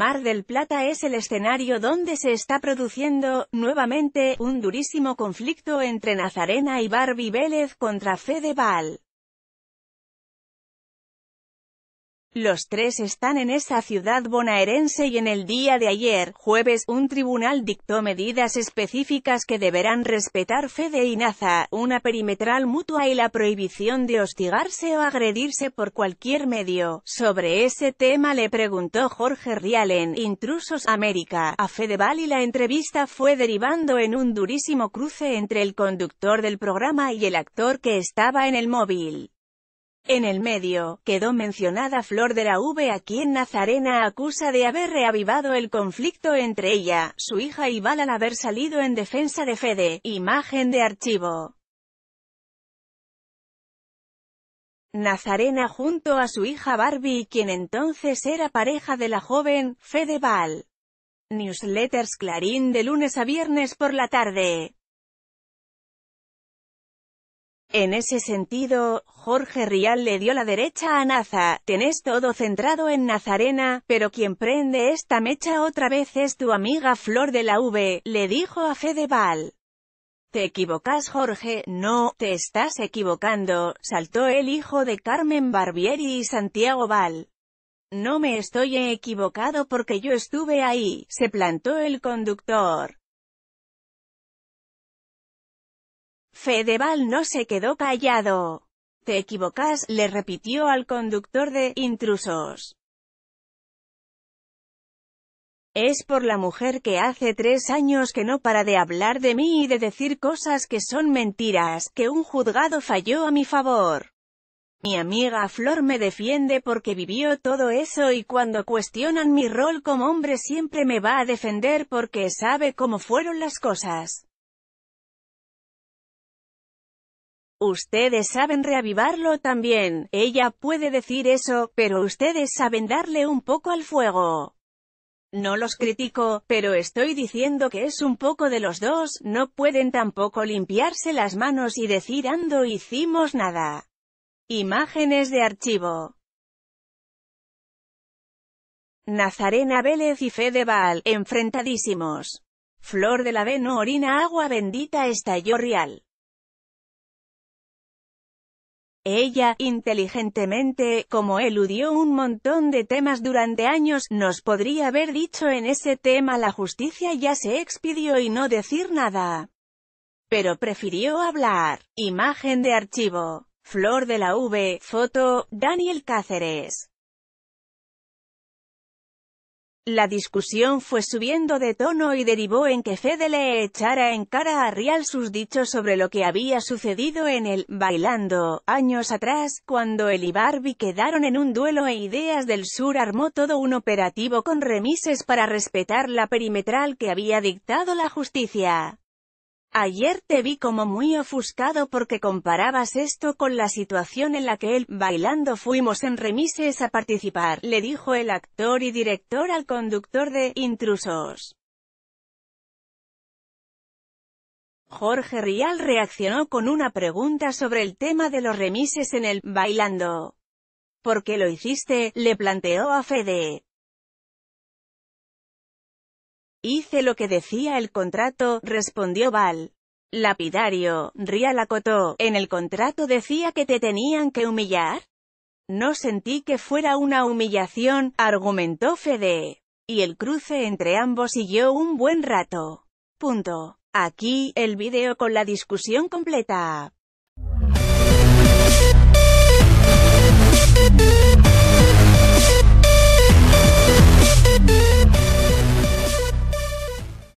Mar del Plata es el escenario donde se está produciendo, nuevamente, un durísimo conflicto entre Nazarena y Barbie Vélez contra Baal. Los tres están en esa ciudad bonaerense y en el día de ayer, jueves, un tribunal dictó medidas específicas que deberán respetar Fede y Naza, una perimetral mutua y la prohibición de hostigarse o agredirse por cualquier medio. Sobre ese tema le preguntó Jorge Rial en Intrusos América a Fedeval y la entrevista fue derivando en un durísimo cruce entre el conductor del programa y el actor que estaba en el móvil. En el medio, quedó mencionada Flor de la V a quien Nazarena acusa de haber reavivado el conflicto entre ella, su hija y Val al haber salido en defensa de Fede, imagen de archivo. Nazarena junto a su hija Barbie quien entonces era pareja de la joven, Fede Val. Newsletters Clarín de lunes a viernes por la tarde. En ese sentido, Jorge Rial le dio la derecha a Naza, tenés todo centrado en Nazarena, pero quien prende esta mecha otra vez es tu amiga Flor de la V, le dijo a Fedeval. Te equivocas Jorge, no, te estás equivocando, saltó el hijo de Carmen Barbieri y Santiago Val. No me estoy equivocado porque yo estuve ahí, se plantó el conductor. Fedeval no se quedó callado. Te equivocas, le repitió al conductor de intrusos. Es por la mujer que hace tres años que no para de hablar de mí y de decir cosas que son mentiras, que un juzgado falló a mi favor. Mi amiga Flor me defiende porque vivió todo eso y cuando cuestionan mi rol como hombre siempre me va a defender porque sabe cómo fueron las cosas. Ustedes saben reavivarlo también. Ella puede decir eso, pero ustedes saben darle un poco al fuego. No los critico, pero estoy diciendo que es un poco de los dos, no pueden tampoco limpiarse las manos y decir ando hicimos nada. Imágenes de archivo. Nazarena Vélez y Fedeval, enfrentadísimos. Flor de la v no orina agua bendita estalló real. Ella, inteligentemente, como eludió un montón de temas durante años, nos podría haber dicho en ese tema la justicia ya se expidió y no decir nada. Pero prefirió hablar. Imagen de archivo. Flor de la V, foto, Daniel Cáceres. La discusión fue subiendo de tono y derivó en que Fede le echara en cara a Rial sus dichos sobre lo que había sucedido en el «Bailando», años atrás, cuando él y Barbie quedaron en un duelo e Ideas del Sur armó todo un operativo con remises para respetar la perimetral que había dictado la justicia. Ayer te vi como muy ofuscado porque comparabas esto con la situación en la que el bailando fuimos en remises a participar, le dijo el actor y director al conductor de Intrusos. Jorge Rial reaccionó con una pregunta sobre el tema de los remises en el Bailando. ¿Por qué lo hiciste? le planteó a Fede. Hice lo que decía el contrato, respondió Val. Lapidario, rialacotó. ¿en el contrato decía que te tenían que humillar? No sentí que fuera una humillación, argumentó Fede. Y el cruce entre ambos siguió un buen rato. Punto. Aquí, el video con la discusión completa.